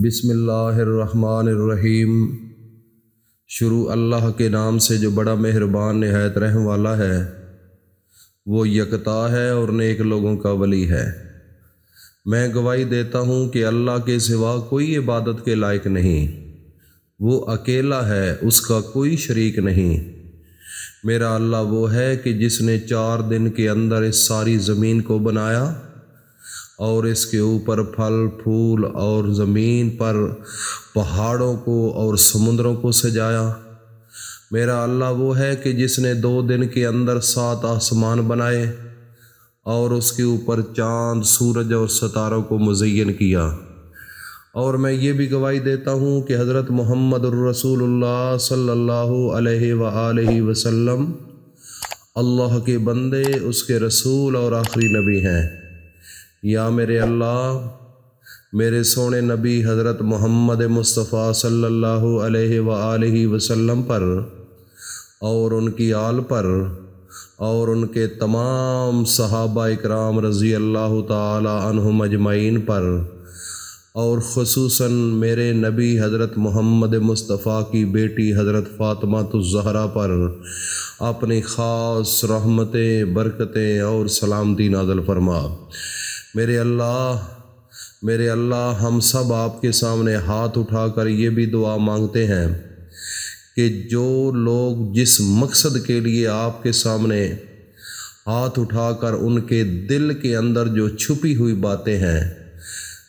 बिसमीम शुरू अल्लाह के नाम से जो बड़ा मेहरबान नहायत रहम वाला है वो यकता है और नेक लोगों का वली है मैं गवाही देता हूँ कि अल्लाह के सिवा कोई इबादत के लायक नहीं वो अकेला है उसका कोई शरीक नहीं मेरा अल्लाह वो है कि जिसने चार दिन के अंदर इस सारी ज़मीन को बनाया और इसके ऊपर फल फूल और ज़मीन पर पहाड़ों को और समुद्रों को सजाया मेरा अल्लाह वो है कि जिसने दो दिन के अंदर सात आसमान बनाए और उसके ऊपर चांद सूरज और सितारों को मुजयन किया और मैं ये भी गवाही देता हूँ कि हज़रत मोहम्मद रसूलुल्लाह अलैहि वसल्लम अल्लाह के बंदे उसके रसूल और आखिरी नबी हैं या मेरे अल्लाह मेरे सोने नबी हज़रत मोहम्मद मुस्तफ़ा सल्लल्लाहु अलैहि अलैहि वसल्लम पर और उनकी आल पर और उनके तमाम सहाबा इकराम रज़ी अल्लाह तहम अजमाइन पर और खसूस मेरे नबी हज़रत मोहम्मद मुस्तफ़ा की बेटी हज़रत फ़ातिमा तुज़हरा पर अपनी ख़ास रहमतें बरकतें और सलामती नादल फरमा मेरे अल्लाह मेरे अल्लाह हम सब आपके सामने हाथ उठाकर ये भी दुआ मांगते हैं कि जो लोग जिस मकसद के लिए आपके सामने हाथ उठाकर उनके दिल के अंदर जो छुपी हुई बातें हैं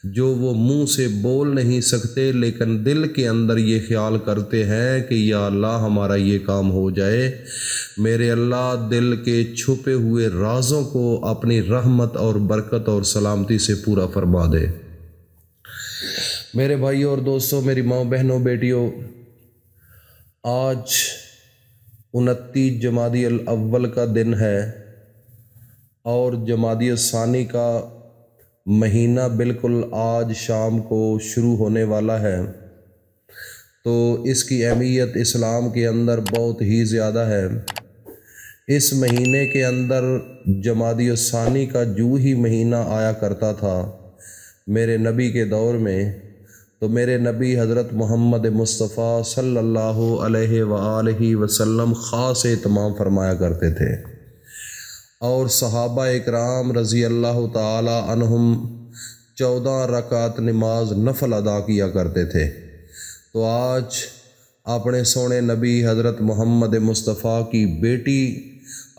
जो वो मुंह से बोल नहीं सकते लेकिन दिल के अंदर ये ख्याल करते हैं कि या अल्लाह हमारा ये काम हो जाए मेरे अल्लाह दिल के छुपे हुए राजों को अपनी रहमत और बरकत और सलामती से पूरा फरमा दे मेरे भाइयों और दोस्तों मेरी माओ बहनों बेटियों आज उनतीस जमादी अव्वल का दिन है और जमादी सानी का महीना बिल्कुल आज शाम को शुरू होने वाला है तो इसकी अहमियत इस्लाम के अंदर बहुत ही ज़्यादा है इस महीने के अंदर जमादी का जू ही महीना आया करता था मेरे नबी के दौर में तो मेरे नबी हज़रत मोहम्मद मुस्तफ़ा सल्लल्लाहु अलैहि वसल्लम ख़ास तमाम फरमाया करते थे और सहाबा इकराम रज़ी अल्लाह तहम चौदह रकात नमाज नफल अदा किया करते थे तो आज अपने सोने नबी हज़रत मोहम्मद मुस्तफ़ा की बेटी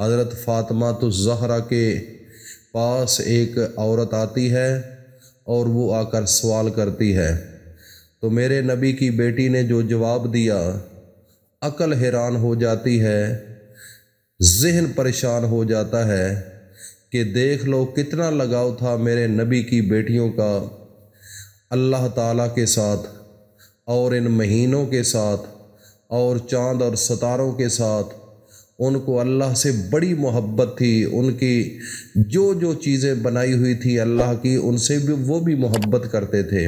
हज़रत फ़ातिमा तो जहरा के पास एक औरत आती है और वो आकर सवाल करती है तो मेरे नबी की बेटी ने जो जवाब दिया अकल हैरान हो जाती है जहन परेशान हो जाता है कि देख लो कितना लगाव था मेरे नबी की बेटियों का अल्लाह ताला के साथ और इन महीनों के साथ और चांद और सतारों के साथ उनको अल्लाह से बड़ी मोहब्बत थी उनकी जो जो चीज़ें बनाई हुई थी अल्लाह की उनसे भी वो भी मोहब्बत करते थे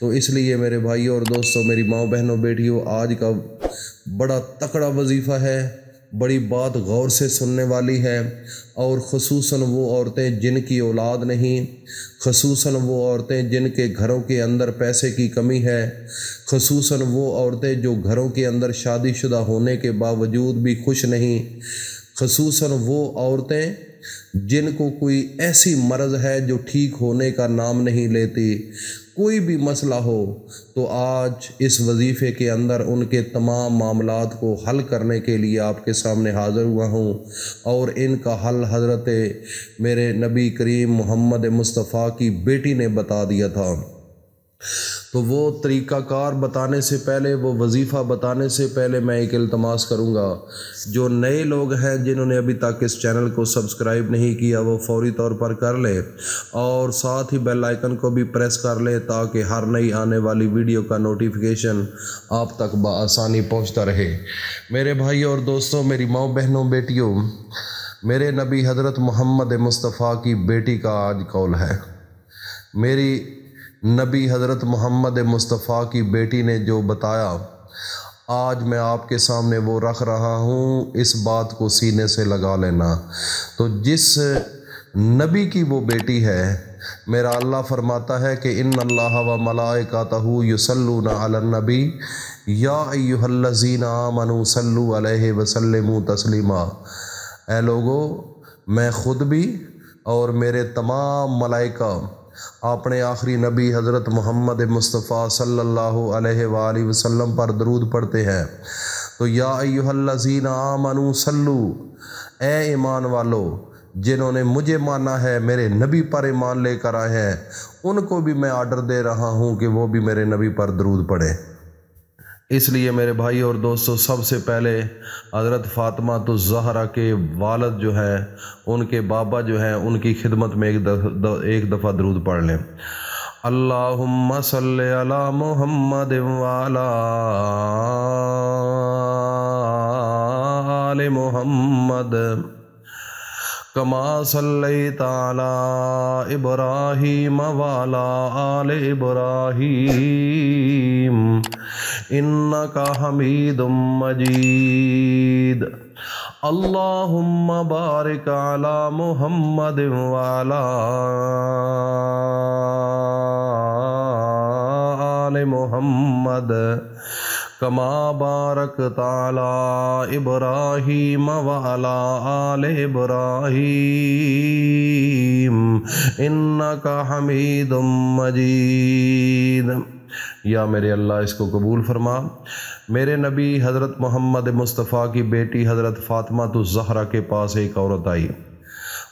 तो इसलिए मेरे भाइयों और दोस्तों मेरी माओ बहनों बेटियों आज का बड़ा तकड़ा वजीफ़ा है बड़ी बात गौर से सुनने वाली है और खसूस वो औरतें जिनकी औलाद नहीं खसूस वो औरतें जिनके घरों के अंदर पैसे की कमी है खसूस वो औरतें जो घरों के अंदर शादीशुदा होने के बावजूद भी खुश नहीं खसूस वो औरतें जिनको कोई ऐसी मर्ज है जो ठीक होने का नाम नहीं लेती कोई भी मसला हो तो आज इस वजीफ़े के अंदर उनके तमाम मामला को हल करने के लिए आपके सामने हाज़िर हुआ हूँ और इनका हल हज़रत मेरे नबी करीम मोहम्मद मुस्तफ़ा की बेटी ने बता दिया था तो वो तरीक़ाकार बताने से पहले वो वजीफ़ा बताने से पहले मैं एक अल्तमास करूँगा जो नए लोग हैं जिन्होंने अभी तक इस चैनल को सब्सक्राइब नहीं किया वो फौरी तौर पर कर ले और साथ ही बेल आइकन को भी प्रेस कर ले ताकि हर नई आने वाली वीडियो का नोटिफिकेशन आप तक बसानी पहुँचता रहे मेरे भाई और दोस्तों मेरी माओ बहनों बेटियों मेरे नबी हज़रत मोहम्मद मुस्तफ़ा की बेटी का आज कौल है मेरी नबी हज़रत मोहम्मद मुस्तफ़ा की बेटी ने जो बताया आज मैं आपके सामने वो रख रहा हूँ इस बात को सीने से लगा लेना तो जिस नबी की वो बेटी है मेरा अल्लाह फरमाता है कि इन अल्लाह व मलाय का अलनबी या अय्युहल्लज़ीना आमनु सल्लु अलैहि ए लोगो मैं खुद भी और मेरे तमाम मलाइका अपने आखिरी नबी हज़रत मोहम्मद मुस्तफ़ा सल्लल्लाहु अलैहि वसल्लम पर दरूद पढ़ते हैं तो या अयुहल्लजीन आमनु सल्लू ए ईमान वालो जिन्होंने मुझे माना है मेरे नबी पर ईमान लेकर आए हैं उनको भी मैं आर्डर दे रहा हूँ कि वो भी मेरे नबी पर दरूद पढ़े इसलिए मेरे भाई और दोस्तों सबसे पहले हज़रत फ़ातमा तो जहरा के वालद जो हैं उनके बाबा जो हैं उनकी खिदमत में एक दफ़ा एक दफ़ा दरूद पढ़ लें अल्लाहुम्मा सल्ले अला मोहम्मद वाला आले मोहम्मद कमा सल्लैताला इब्राहीम वाला आल इब्राहीम इन्नका हमीदुम मजीद अल्लाहुम्म बारिक अला मुहम्मद वाला आल मुहम्मद कमा बारक ताला इब्राहिम वाला आल इब्राहिम इन्नका हमीदुम मजीद या मेरे अल्लाह इसको कबूल फरमा मेरे नबी हज़रत मोहम्मद मुस्तफ़ा की बेटी हज़रत फ़ातिमा तो जहरा के पास एक औरत आई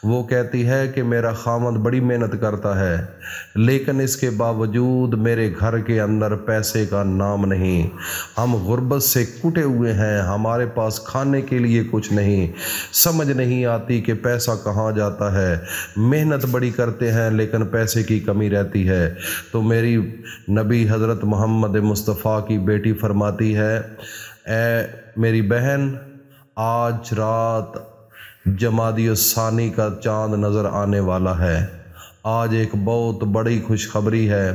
वो कहती है कि मेरा खामद बड़ी मेहनत करता है लेकिन इसके बावजूद मेरे घर के अंदर पैसे का नाम नहीं हम गुर्बत से कुटे हुए हैं हमारे पास खाने के लिए कुछ नहीं समझ नहीं आती कि पैसा कहाँ जाता है मेहनत बड़ी करते हैं लेकिन पैसे की कमी रहती है तो मेरी नबी हज़रत मोहम्मद मुस्तफ़ा की बेटी फरमाती है ए मेरी बहन आज रात जमादी सानी का चांद नज़र आने वाला है आज एक बहुत बड़ी खुशखबरी है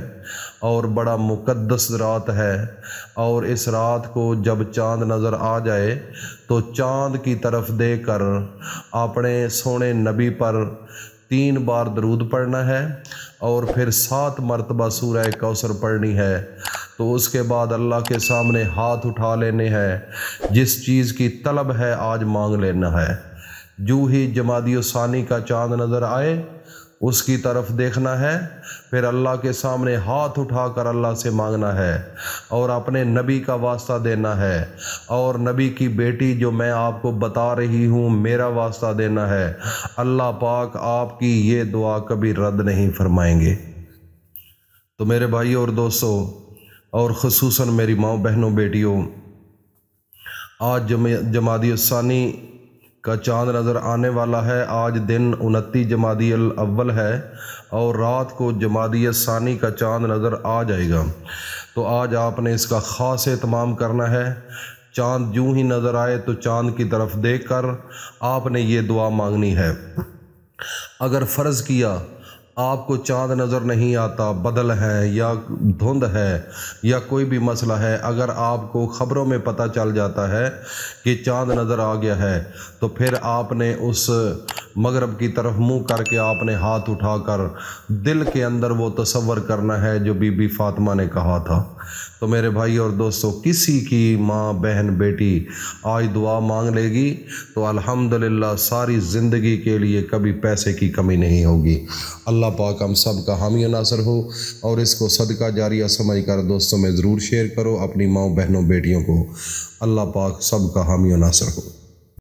और बड़ा मुकद्दस रात है और इस रात को जब चांद नज़र आ जाए तो चांद की तरफ कर अपने सोने नबी पर तीन बार दरूद पढ़ना है और फिर सात मरतबा सूरह कौसर पढ़नी है तो उसके बाद अल्लाह के सामने हाथ उठा लेने हैं जिस चीज़ की तलब है आज मांग लेना है जू ही जमादियसानी सानी का चांद नज़र आए उसकी तरफ देखना है फिर अल्लाह के सामने हाथ उठाकर अल्लाह से मांगना है और अपने नबी का वास्ता देना है और नबी की बेटी जो मैं आपको बता रही हूँ मेरा वास्ता देना है अल्लाह पाक आपकी ये दुआ कभी रद्द नहीं फरमाएंगे तो मेरे भाई और दोस्तों और खसूस मेरी माओ बहनों बेटियों आज जमा जमादी का चांद नज़र आने वाला है आज दिन उनती जमादी अव्वल है और रात को जमादी सानी का चांद नज़र आ जाएगा तो आज आपने इसका ख़ास एहतमाम करना है चांद जूँ ही नज़र आए तो चांद की तरफ देख कर आपने ये दुआ मांगनी है अगर फ़र्ज़ किया आपको चांद नज़र नहीं आता बदल है या धुंध है या कोई भी मसला है अगर आपको ख़बरों में पता चल जाता है कि चांद नज़र आ गया है तो फिर आपने उस मगरब की तरफ मुंह करके आपने हाथ उठाकर दिल के अंदर वो तस्वर करना है जो बीबी फातिमा ने कहा था तो मेरे भाई और दोस्तों किसी की माँ बहन बेटी आज दुआ मांग लेगी तो अलहमदिल्ला सारी ज़िंदगी के लिए कभी पैसे की कमी नहीं होगी अल्लाह अल्लाह पाक हम सब का हामी नासर हो और इसको सदका जारिया समझ कर दोस्तों में ज़रूर शेयर करो अपनी माओ बहनों बेटियों को अल्लाह पाक सब का हामी नासर हो